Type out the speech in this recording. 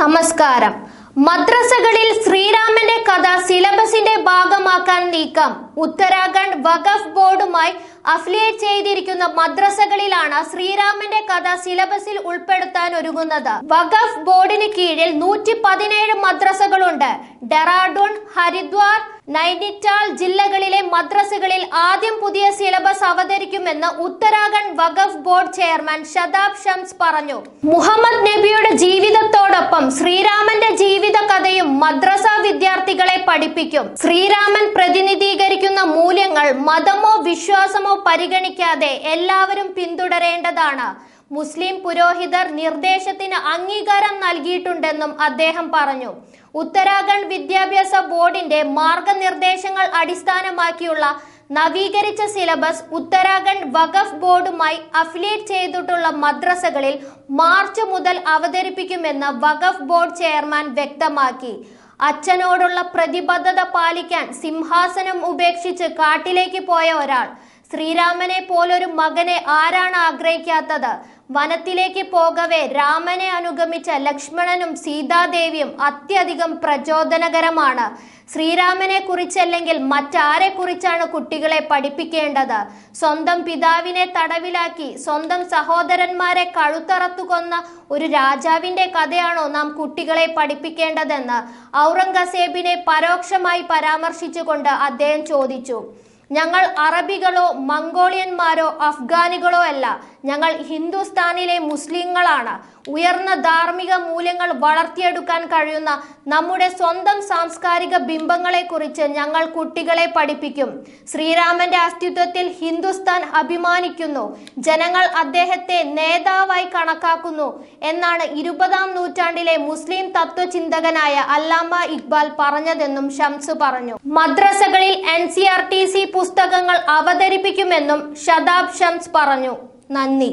നമസ്കാരം മദ്രസകളിൽ ശ്രീരാമന്റെ കഥ സിലബസിന്റെ ഭാഗമാക്കാൻ നീക്കം ഉത്തരാഖണ്ഡ് വഖഫ് ബോർഡുമായി അഫിലിയേറ്റ് ചെയ്തിരിക്കുന്ന മദ്രസകളിലാണ് ശ്രീരാമന്റെ കഥ സിലബസിൽ ഉൾപ്പെടുത്താൻ ഒരുങ്ങുന്നത് വഖഫ് ബോർഡിന് കീഴിൽ നൂറ്റി പതിനേഴ് മദ്രസകളുണ്ട് ഡെറാഡൂൺ ഹരിദ്വാർ നൈനിറ്റാൾ ജില്ലകളിലെ മദ്രസകളിൽ ആദ്യം പുതിയ സിലബസ് അവതരിക്കുമെന്ന് ഉത്തരാഖണ്ഡ് വഖഫ് ബോർഡ് ചെയർമാൻ ഷതാബ് ഷംസ് പറഞ്ഞു മുഹമ്മദ് നബിയുടെ ജീവിതത്തോട് ഒപ്പം ശ്രീരാമന്റെ ജീവിത കഥയും മദ്രസ വിദ്യാർത്ഥികളെ പഠിപ്പിക്കും ശ്രീരാമൻ പ്രതിനിധീകരിക്കുന്ന മൂല്യങ്ങൾ മതമോ വിശ്വാസമോ പരിഗണിക്കാതെ എല്ലാവരും പിന്തുടരേണ്ടതാണ് മുസ്ലിം പുരോഹിതർ നിർദ്ദേശത്തിന് അംഗീകാരം നൽകിയിട്ടുണ്ടെന്നും അദ്ദേഹം പറഞ്ഞു ഉത്തരാഖണ്ഡ് വിദ്യാഭ്യാസ ബോർഡിന്റെ മാർഗനിർദ്ദേശങ്ങൾ അടിസ്ഥാനമാക്കിയുള്ള നവീകരിച്ച സിലബസ് ഉത്തരാഖണ്ഡ് വഖഫ് ബോർഡുമായി അഫിലിയേറ്റ് ചെയ്തിട്ടുള്ള മദ്രസകളിൽ മാർച്ച് മുതൽ അവതരിപ്പിക്കുമെന്ന് വഖഫ് ബോർഡ് ചെയർമാൻ വ്യക്തമാക്കി അച്ഛനോടുള്ള പ്രതിബദ്ധത പാലിക്കാൻ സിംഹാസനം ഉപേക്ഷിച്ച് കാട്ടിലേക്ക് പോയ ഒരാൾ ശ്രീരാമനെ പോലൊരു മകനെ ആരാണ് ആഗ്രഹിക്കാത്തത് വനത്തിലേക്ക് പോകവേ രാമനെ അനുഗമിച്ച ലക്ഷ്മണനും സീതാദേവിയും അത്യധികം പ്രചോദനകരമാണ് ശ്രീരാമനെ കുറിച്ചല്ലെങ്കിൽ മറ്റാരെ കുറിച്ചാണ് കുട്ടികളെ പഠിപ്പിക്കേണ്ടത് സ്വന്തം പിതാവിനെ തടവിലാക്കി സ്വന്തം സഹോദരന്മാരെ കഴുത്തറത്തു കൊന്ന ഒരു രാജാവിന്റെ കഥയാണോ നാം കുട്ടികളെ പഠിപ്പിക്കേണ്ടതെന്ന് ഔറംഗസേബിനെ പരോക്ഷമായി പരാമർശിച്ചുകൊണ്ട് അദ്ദേഹം ചോദിച്ചു ഞങ്ങൾ അറബികളോ മംഗോളിയന്മാരോ അഫ്ഗാനികളോ അല്ല ഞങ്ങൾ ഹിന്ദുസ്ഥാനിലെ മുസ്ലിങ്ങളാണ് ഉയർന്ന ധാർമ്മിക മൂല്യങ്ങൾ വളർത്തിയെടുക്കാൻ കഴിയുന്ന നമ്മുടെ സ്വന്തം സാംസ്കാരിക ബിംബങ്ങളെക്കുറിച്ച് ഞങ്ങൾ കുട്ടികളെ പഠിപ്പിക്കും ശ്രീരാമന്റെ അസ്തിത്വത്തിൽ ഹിന്ദുസ്ഥാൻ അഭിമാനിക്കുന്നു ജനങ്ങൾ അദ്ദേഹത്തെ നേതാവായി കണക്കാക്കുന്നു എന്നാണ് ഇരുപതാം നൂറ്റാണ്ടിലെ മുസ്ലിം തത്വചിന്തകനായ അല്ലാമ ഇക്ബാൽ പറഞ്ഞതെന്നും ഷംസ് പറഞ്ഞു മദ്രസകളിൽ N C R T C പുസ്തകങ്ങൾ അവതരിപ്പിക്കുമെന്നും ഷദാബ് ഷംസ് പറഞ്ഞു നന്ദി